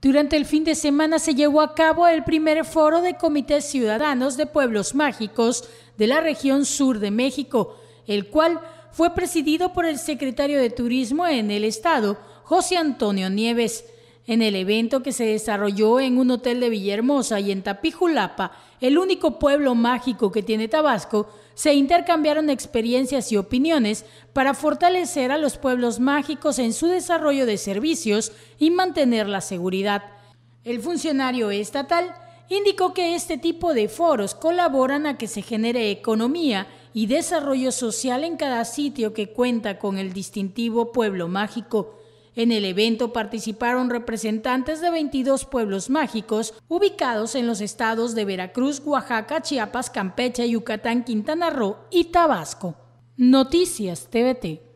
Durante el fin de semana se llevó a cabo el primer foro de comités ciudadanos de pueblos mágicos de la región sur de México, el cual fue presidido por el secretario de Turismo en el Estado, José Antonio Nieves. En el evento que se desarrolló en un hotel de Villahermosa y en Tapijulapa, el único pueblo mágico que tiene Tabasco, se intercambiaron experiencias y opiniones para fortalecer a los pueblos mágicos en su desarrollo de servicios y mantener la seguridad. El funcionario estatal indicó que este tipo de foros colaboran a que se genere economía y desarrollo social en cada sitio que cuenta con el distintivo pueblo mágico en el evento participaron representantes de 22 pueblos mágicos ubicados en los estados de Veracruz, Oaxaca, Chiapas, Campeche, Yucatán, Quintana Roo y Tabasco. Noticias TVT.